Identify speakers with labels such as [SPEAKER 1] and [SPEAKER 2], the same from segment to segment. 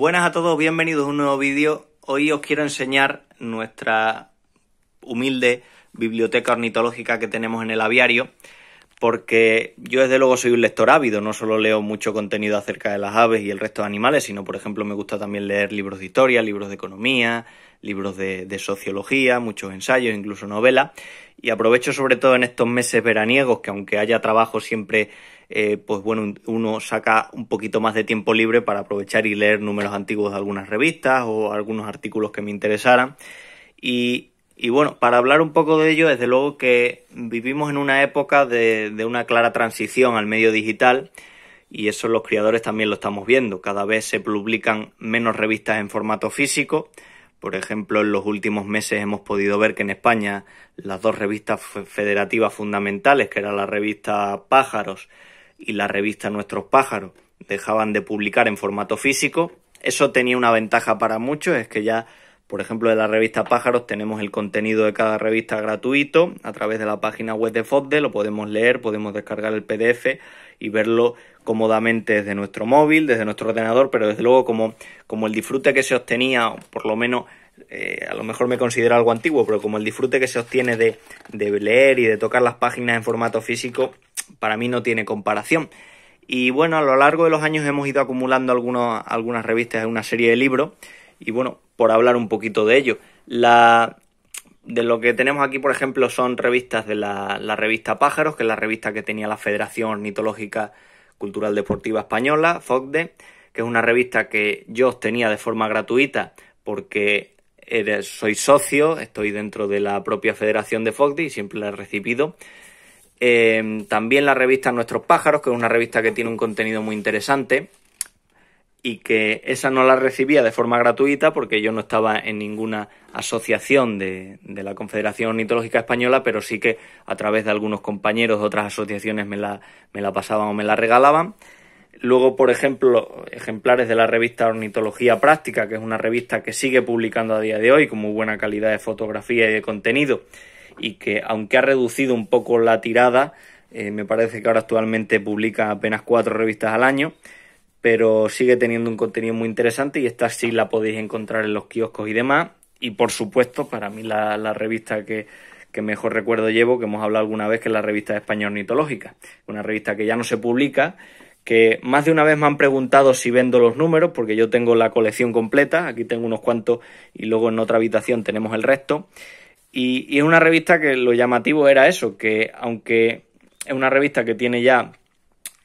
[SPEAKER 1] Buenas a todos, bienvenidos a un nuevo vídeo. Hoy os quiero enseñar nuestra humilde biblioteca ornitológica que tenemos en el aviario porque yo desde luego soy un lector ávido, no solo leo mucho contenido acerca de las aves y el resto de animales, sino por ejemplo me gusta también leer libros de historia, libros de economía, libros de, sociología, muchos ensayos, incluso novelas, y aprovecho sobre todo en estos meses veraniegos que aunque haya trabajo siempre, eh, pues bueno, uno saca un poquito más de tiempo libre para aprovechar y leer números antiguos de algunas revistas o algunos artículos que me interesaran. Y y bueno, para hablar un poco de ello, desde luego que vivimos en una época de, una clara transición al medio digital y eso los criadores también lo estamos viendo. Cada vez se publican menos revistas en formato físico. Por ejemplo, en los últimos meses hemos podido ver que en España las dos revistas federativas fundamentales, que era la revista Pájaros y la revista Nuestros Pájaros, dejaban de publicar en formato físico. Eso tenía una ventaja para muchos, es que ya por ejemplo, de la revista Pájaros tenemos el contenido de cada revista gratuito a través de la página web de FODDE, lo podemos leer, podemos descargar el PDF y verlo cómodamente desde nuestro móvil, desde nuestro ordenador, pero desde luego como, como el disfrute que se obtenía, por lo menos eh, a lo mejor me considero algo antiguo, pero como el disfrute que se obtiene de, leer y de tocar las páginas en formato físico, para mí no tiene comparación. Y bueno, a lo largo de los años hemos ido acumulando algunas revistas, una serie de libros y bueno, por hablar un poquito de ello. La, de lo que tenemos aquí, por ejemplo, son revistas de la, revista Pájaros, que es la revista que tenía la Federación Ornitológica Cultural Deportiva Española, FOCDE, que es una revista que yo obtenía de forma gratuita porque soy socio, estoy dentro de la propia Federación de FOCDE y siempre la he recibido. Eh, también la revista Nuestros Pájaros, que es una revista que tiene un contenido muy interesante y que esa no la recibía de forma gratuita porque yo no estaba en ninguna asociación de, la Confederación Ornitológica Española, pero sí que a través de algunos compañeros de otras asociaciones me la, pasaban o me la regalaban. Luego, por ejemplo, ejemplares de la revista Ornitología Práctica, que es una revista que sigue publicando a día de hoy con muy buena calidad de fotografía y de contenido, y que aunque ha reducido un poco la tirada, eh, me parece que ahora actualmente publica apenas cuatro revistas al año pero sigue teniendo un contenido muy interesante y esta sí la podéis encontrar en los kioscos y demás. Y por supuesto, para mí la, revista que, mejor recuerdo llevo, que hemos hablado alguna vez, que es la revista de España Ornitológica, una revista que ya no se publica, que más de una vez me han preguntado si vendo los números, porque yo tengo la colección completa, aquí tengo unos cuantos y luego en otra habitación tenemos el resto. Y, y es una revista que lo llamativo era eso, que aunque es una revista que tiene ya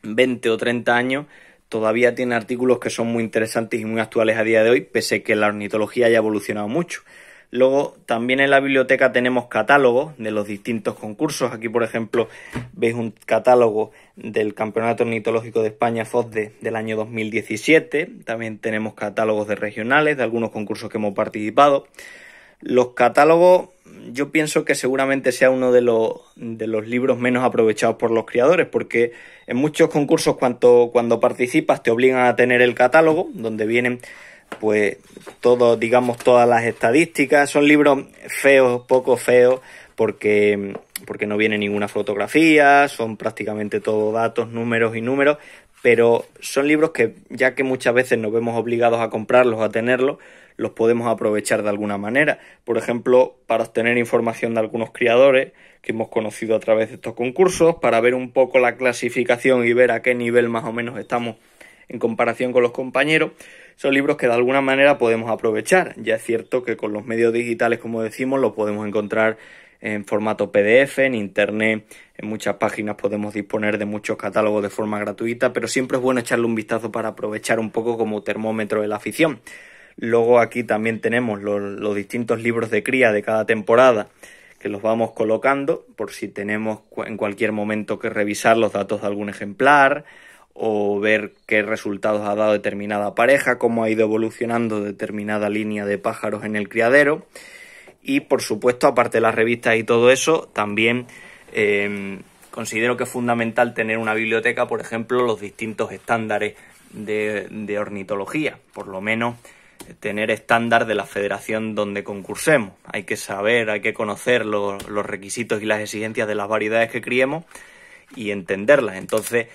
[SPEAKER 1] 20 o 30 años, todavía tiene artículos que son muy interesantes y muy actuales a día de hoy, pese que la ornitología haya evolucionado mucho. Luego, también en la biblioteca tenemos catálogos de los distintos concursos. Aquí, por ejemplo, veis un catálogo del Campeonato Ornitológico de España FOSDE del año 2017. También tenemos catálogos de regionales, de algunos concursos que hemos participado. Los catálogos yo pienso que seguramente sea uno de los, de los, libros menos aprovechados por los criadores, porque en muchos concursos cuando, cuando participas te obligan a tener el catálogo, donde vienen pues digamos, todas las estadísticas. Son libros feos, poco feos, porque, porque no viene ninguna fotografía, son prácticamente todos datos, números y números, pero son libros que ya que muchas veces nos vemos obligados a comprarlos, a tenerlos, los podemos aprovechar de alguna manera. Por ejemplo, para obtener información de algunos criadores que hemos conocido a través de estos concursos, para ver un poco la clasificación y ver a qué nivel más o menos estamos en comparación con los compañeros, son libros que de alguna manera podemos aprovechar. Ya es cierto que con los medios digitales, como decimos, los podemos encontrar en formato PDF, en Internet, en muchas páginas podemos disponer de muchos catálogos de forma gratuita, pero siempre es bueno echarle un vistazo para aprovechar un poco como termómetro de la afición. Luego aquí también tenemos los, distintos libros de cría de cada temporada que los vamos colocando por si tenemos en cualquier momento que revisar los datos de algún ejemplar o ver qué resultados ha dado determinada pareja, cómo ha ido evolucionando determinada línea de pájaros en el criadero y por supuesto, aparte de las revistas y todo eso, también eh, considero que es fundamental tener una biblioteca, por ejemplo, los distintos estándares de, ornitología, por lo menos tener estándar de la federación donde concursemos. Hay que saber, hay que conocer los, los requisitos y las exigencias de las variedades que criemos y entenderlas. Entonces,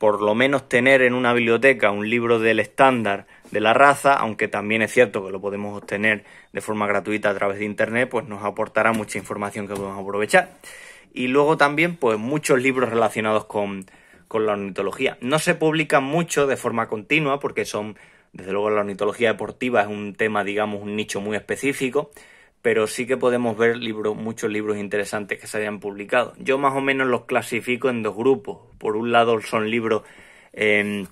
[SPEAKER 1] por lo menos tener en una biblioteca un libro del estándar de la raza, aunque también es cierto que lo podemos obtener de forma gratuita a través de internet, pues nos aportará mucha información que podemos aprovechar. Y luego también, pues muchos libros relacionados con, con la ornitología. No se publican mucho de forma continua porque son, desde luego la ornitología deportiva es un tema, digamos, un nicho muy específico, pero sí que podemos ver libros, muchos libros interesantes que se hayan publicado. Yo más o menos los clasifico en dos grupos. Por un lado son libros, em,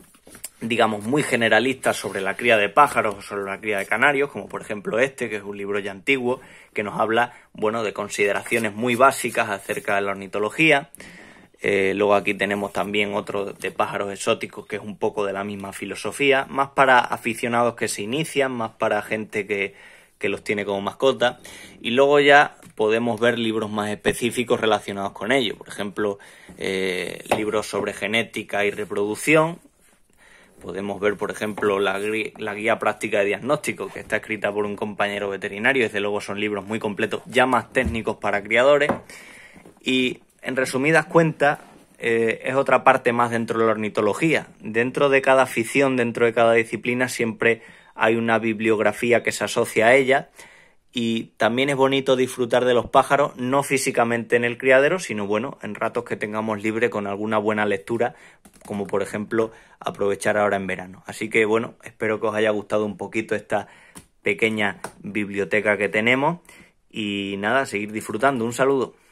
[SPEAKER 1] digamos, muy generalistas sobre la cría de pájaros o sobre la cría de canarios, como por ejemplo este, que es un libro ya antiguo, que nos habla, bueno, de consideraciones muy básicas acerca de la ornitología. Eh, luego aquí tenemos también otro de pájaros exóticos que es un poco de la misma filosofía, más para aficionados que se inician, más para gente que, que los tiene como mascota. Y luego ya podemos ver libros más específicos relacionados con ello. Por ejemplo, eh, libros sobre genética y reproducción. Podemos ver, por ejemplo, la, la, guía práctica de diagnóstico, que está escrita por un compañero veterinario. Desde luego son libros muy completos, ya más técnicos para criadores. Y, en resumidas cuentas, eh, es otra parte más dentro de la ornitología. Dentro de cada afición, dentro de cada disciplina, siempre hay una bibliografía que se asocia a ella y también es bonito disfrutar de los pájaros, no físicamente en el criadero, sino bueno, en ratos que tengamos libre con alguna buena lectura, como por ejemplo aprovechar ahora en verano. Así que bueno, espero que os haya gustado un poquito esta pequeña biblioteca que tenemos y nada, seguir disfrutando. Un saludo.